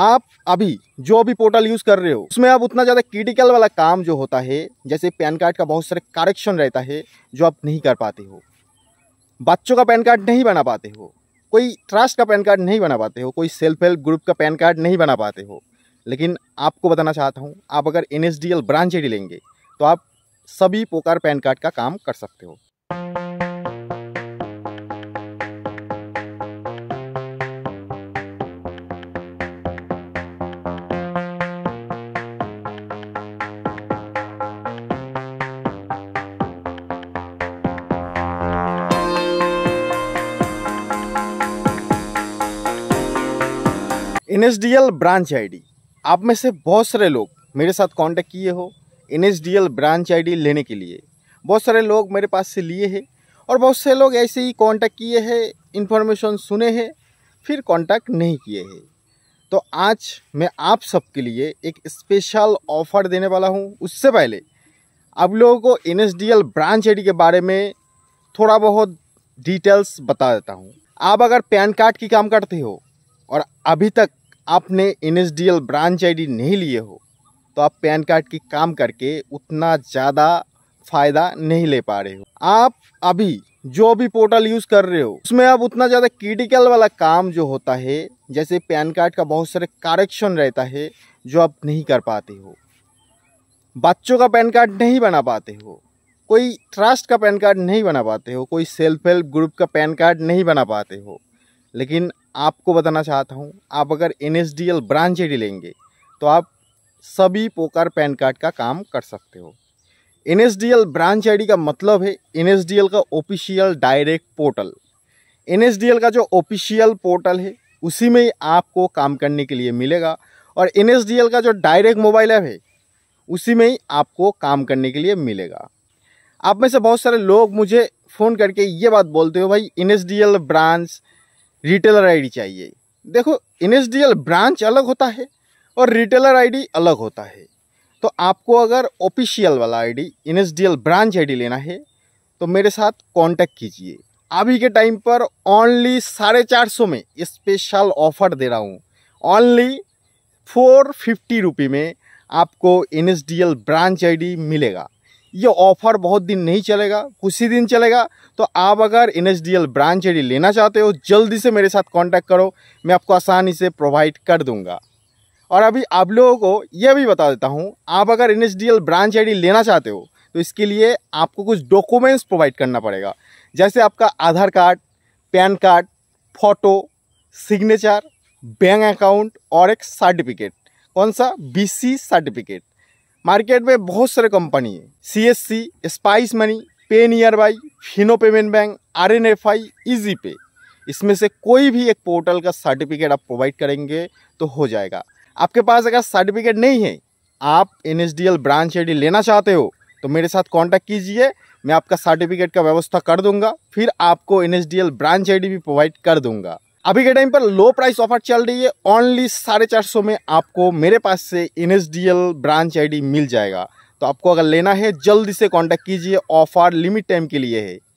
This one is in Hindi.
आप अभी जो भी पोर्टल यूज़ कर रहे हो उसमें आप उतना ज़्यादा क्रिटिकल वाला काम जो होता है जैसे पैन कार्ड का बहुत सारे करेक्शन रहता है जो आप नहीं कर पाते हो बच्चों का पैन कार्ड नहीं बना पाते हो कोई ट्रस्ट का पैन कार्ड नहीं बना पाते हो कोई सेल्फ हेल्प ग्रुप का पैन कार्ड नहीं बना पाते हो लेकिन आपको बताना चाहता हूँ आप अगर एन ब्रांच ही लेंगे तो आप सभी पोकार पैन कार्ड का काम कर सकते हो एन ब्रांच आईडी आप में से बहुत सारे लोग मेरे साथ कांटेक्ट किए हो एन ब्रांच आईडी लेने के लिए बहुत सारे लोग मेरे पास से लिए हैं और बहुत से लोग ऐसे ही कांटेक्ट किए हैं इन्फॉर्मेशन सुने हैं फिर कांटेक्ट नहीं किए हैं तो आज मैं आप सबके लिए एक स्पेशल ऑफ़र देने वाला हूँ उससे पहले आप लोगों को एन ब्रांच डी के बारे में थोड़ा बहुत डिटेल्स बता देता हूँ आप अगर पैन कार्ड की काम करते हो और अभी तक आपने एन ब्रांच आईडी नहीं लिए हो तो आप पैन कार्ड की काम करके उतना ज़्यादा फ़ायदा नहीं ले पा रहे हो आप अभी जो भी पोर्टल यूज़ कर रहे हो उसमें आप उतना ज़्यादा क्रिटिकल वाला काम जो होता है जैसे पैन कार्ड का बहुत सारे कारेक्शन रहता है जो आप नहीं कर पाते हो बच्चों का पैन कार्ड नहीं बना पाते हो कोई ट्रस्ट का पैन कार्ड नहीं बना पाते हो कोई सेल्फ हेल्प ग्रुप का पैन कार्ड नहीं बना पाते हो लेकिन आपको बताना चाहता हूँ आप अगर N S D L branch ID लेंगे तो आप सभी पोकार पैन कार्ड का काम कर सकते हो N S D L branch ID का मतलब है एन एस डी एल का official direct portal N S D L का जो ऑफिशियल पोर्टल है उसी में आपको काम करने के लिए मिलेगा और एन एस डी एल का जो डायरेक्ट मोबाइल ऐप है उसी में ही आपको काम करने के लिए मिलेगा आप में से बहुत सारे लोग मुझे फ़ोन करके ये बात बोलते हो भाई N S D L branch retailer ID चाहिए देखो एन ब्रांच अलग होता है और रिटेलर आईडी अलग होता है तो आपको अगर ऑफिशियल वाला आईडी एन ब्रांच आईडी लेना है तो मेरे साथ कांटेक्ट कीजिए अभी के टाइम पर ओनली साढ़े चार सौ में स्पेशल ऑफर दे रहा हूँ ओनली फोर फिफ्टी रुपी में आपको एन ब्रांच आईडी मिलेगा ये ऑफ़र बहुत दिन नहीं चलेगा कुछ ही दिन चलेगा तो आप अगर एन ब्रांच यदि लेना चाहते हो जल्दी से मेरे साथ कांटेक्ट करो मैं आपको आसानी से प्रोवाइड कर दूंगा और अभी आप लोगों को यह भी बता देता हूँ आप अगर एन ब्रांच यदि लेना चाहते हो तो इसके लिए आपको कुछ डॉक्यूमेंट्स प्रोवाइड करना पड़ेगा जैसे आपका Aadhaar card PAN card photo signature bank account और एक सर्टिफिकेट कौन सा बी सर्टिफिकेट मार्केट में बहुत सारे कंपनी है C S C Spice Money PayNearby Fino payment bank R N F I Easy Pay इसमें से कोई भी एक पोर्टल का सर्टिफिकेट आप प्रोवाइड करेंगे तो हो जाएगा आपके पास अगर सर्टिफिकेट नहीं है आप N S D L branch I D लेना चाहते हो तो मेरे साथ कांटेक्ट कीजिए मैं आपका सर्टिफिकेट का व्यवस्था कर दूंगा फिर आपको N S D L branch I D भी प्रोवाइड कर दूंगा अभी के टाइम पर लो प्राइस ऑफर चल रही है ओनली साढ़े चार सौ में आपको मेरे पास से एन ब्रांच आईडी मिल जाएगा तो आपको अगर लेना है जल्दी से कांटेक्ट कीजिए ऑफ़र लिमिट टाइम के लिए है